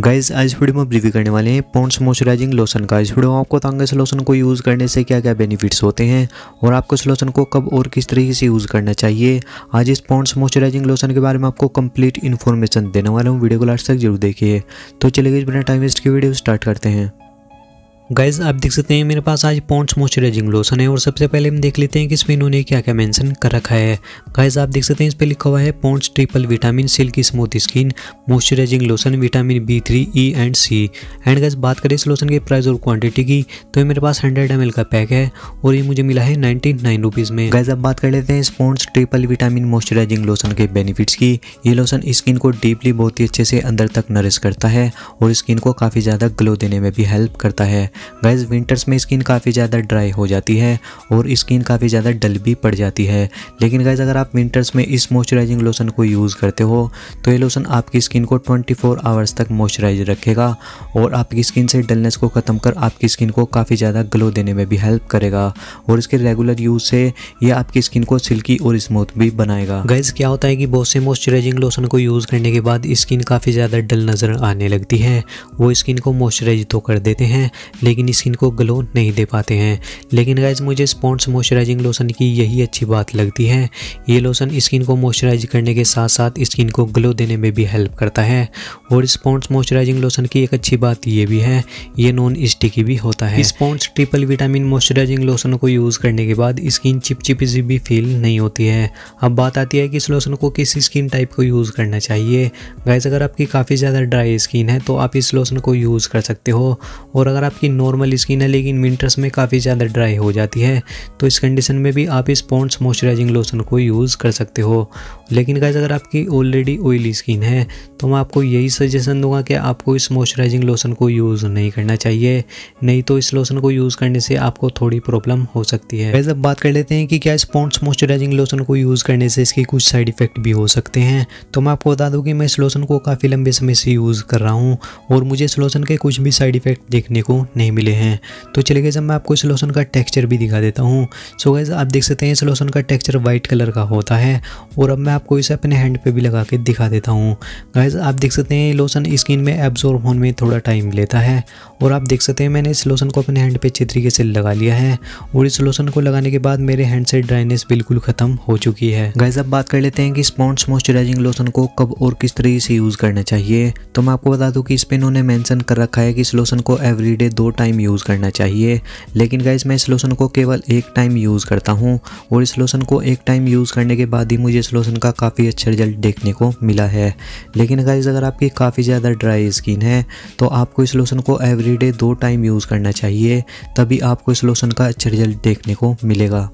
guys आज video में review करने वाले हैं पॉन्ड्स मॉइस्चराइजिंग लोशन का इस वीडियो में आपको बताऊंगा इस लोशन को यूज़ करने से क्या क्या बेनिफिट्स होते हैं और आपको इस लोशन को कब और किस तरीके से यूज़ करना चाहिए आज इस पॉन्ड्स मॉइस्चराइजिंग लोशन के बारे में आपको कंप्लीट इन्फॉर्मेशन देने वाला हूँ वीडियो को लास्ट तक जरूर देखिए तो चलिए इस बिना टाइम वेस्ट की वीडियो स्टार्ट करते हैं गाइज आप देख सकते हैं मेरे पास आज पॉन्ट्स मॉइस्चराइजिंग लोशन है और सबसे पहले हम देख लेते हैं कि इसमें इन्होंने क्या क्या मेंशन कर रखा है गाइज आप देख सकते हैं इस पर लिखा हुआ है Pond's triple vitamin silky smooth skin moisturizing lotion vitamin B three E and C and guys बात करें इस लोशन की प्राइस और क्वान्टिटी की तो ये मेरे पास हंड्रेड एम का पैक है और ये मुझे मिला है नाइन्टी नाइन में गाइज आप बात कर लेते हैं इस Pond's triple vitamin moisturizing lotion के बेनिफिट्स की ये लोशन स्किन को डीपली बहुत ही अच्छे से अंदर तक नरिश करता है और स्किन को काफ़ी ज़्यादा ग्लो देने में भी हेल्प करता है गैस विंटर्स में स्किन काफ़ी ज़्यादा ड्राई हो जाती है और स्किन काफ़ी ज़्यादा डल भी पड़ जाती है लेकिन गैस अगर आप विंटर्स में इस मॉइस्चराइजिंग लोशन को यूज़ करते हो तो ये लोशन आपकी स्किन को 24 आवर्स तक मॉइस्चराइज रखेगा और आपकी स्किन से डलनेस को ख़त्म कर आपकी स्किन को काफ़ी ज़्यादा ग्लो देने में भी हेल्प करेगा और इसके रेगुलर यूज़ से यह आपकी स्किन को सिल्की और स्मूथ भी बनाएगा गैस क्या होता है कि बहुत से मॉइस्चराइजिंग लोशन को यूज़ करने के बाद स्किन काफ़ी ज़्यादा डल नज़र आने लगती है वो स्किन को मॉइस्चराइज तो कर देते हैं लेकिन स्किन को ग्लो नहीं दे पाते हैं लेकिन गैस मुझे स्पॉन्स मॉइस्चराइजिंग लोशन की यही अच्छी बात लगती है ये लोशन स्किन को मॉइस्चराइज करने के साथ साथ स्किन को ग्लो देने में भी हेल्प करता है और स्पॉन्स मॉइस्चराइजिंग लोशन की एक अच्छी बात ये भी है ये नॉन स्टिकी भी होता है Pond's triple vitamin moisturizing lotion को यूज़ करने के बाद स्किन चिपचिपी भी फील नहीं होती है अब बात आती है कि इस लोशन को किस स्किन टाइप को यूज़ करना चाहिए गैज़ अगर आपकी काफ़ी ज़्यादा ड्राई स्किन है तो आप इस लोशन को यूज़ कर सकते हो और अगर आपकी नॉर्मल स्किन है लेकिन विंटर्स में काफ़ी ज़्यादा ड्राई हो जाती है तो इस कंडीशन में भी आप इस पॉन्ड्स मॉइस्चराइजिंग लोशन को यूज़ कर सकते हो लेकिन गाइज अगर आपकी ऑलरेडी ऑयली स्किन है तो मैं आपको यही सजेशन दूंगा कि आपको इस मॉइस्चराइजिंग लोशन को यूज़ नहीं करना चाहिए नहीं तो इस लोशन को यूज़ करने से आपको थोड़ी प्रॉब्लम हो सकती है वैसे अब बात कर लेते हैं कि क्या पॉन्ट्स मॉइस्चराइजिंग लोशन को यूज़ करने से इसके कुछ साइड इफ़ेक्ट भी हो सकते हैं तो मैं आपको बता दूँ कि मैं इस लोशन को काफ़ी लंबे समय से यूज़ कर रहा हूँ और मुझे इस लोशन के कुछ भी साइड इफ़ेक्ट देखने को नहीं नहीं मिले हैं तो चले गए जब मैं आपको इस लोशन का टेक्सचर भी दिखा देता हूँ सो गैस आप देख सकते हैं इस लोशन का टेक्सचर वाइट कलर का होता है और अब मैं आपको इसे अपने हैंड पे भी लगा के दिखा देता हूँ गैस आप देख सकते हैं लोशन स्किन में एब्जॉर्ब होने में थोड़ा टाइम लेता है और आप देख सकते हैं मैंने इस लोशन को अपने हैंड पे अच्छे तरीके से लगा लिया है और इस लोशन को लगाने के बाद मेरे हैंड से ड्राइनेस बिल्कुल ख़त्म हो चुकी है गैस अब बात कर लेते हैं कि स्पॉन्स मॉइस्चराइजिंग लोशन को कब और किस तरीके से यूज़ करना चाहिए तो मैं आपको बता दूँ कि इस पर इन्होंने मैंसन कर रखा है कि इस लोशन को एवरीडे दो टाइम यूज़ करना चाहिए लेकिन गाइज़ मैं इस लोशन को केवल एक टाइम यूज़ करता हूँ और इस लोशन को एक टाइम यूज़ करने के बाद ही मुझे इस लोशन का काफ़ी अच्छा रिजल्ट देखने को मिला है लेकिन गाइज़ अगर आपकी काफ़ी ज़्यादा ड्राई स्किन है तो आपको इस लोशन को एवरी दो टाइम यूज़ करना चाहिए तभी आपको इस लोशन का अच्छा रिजल्ट देखने को मिलेगा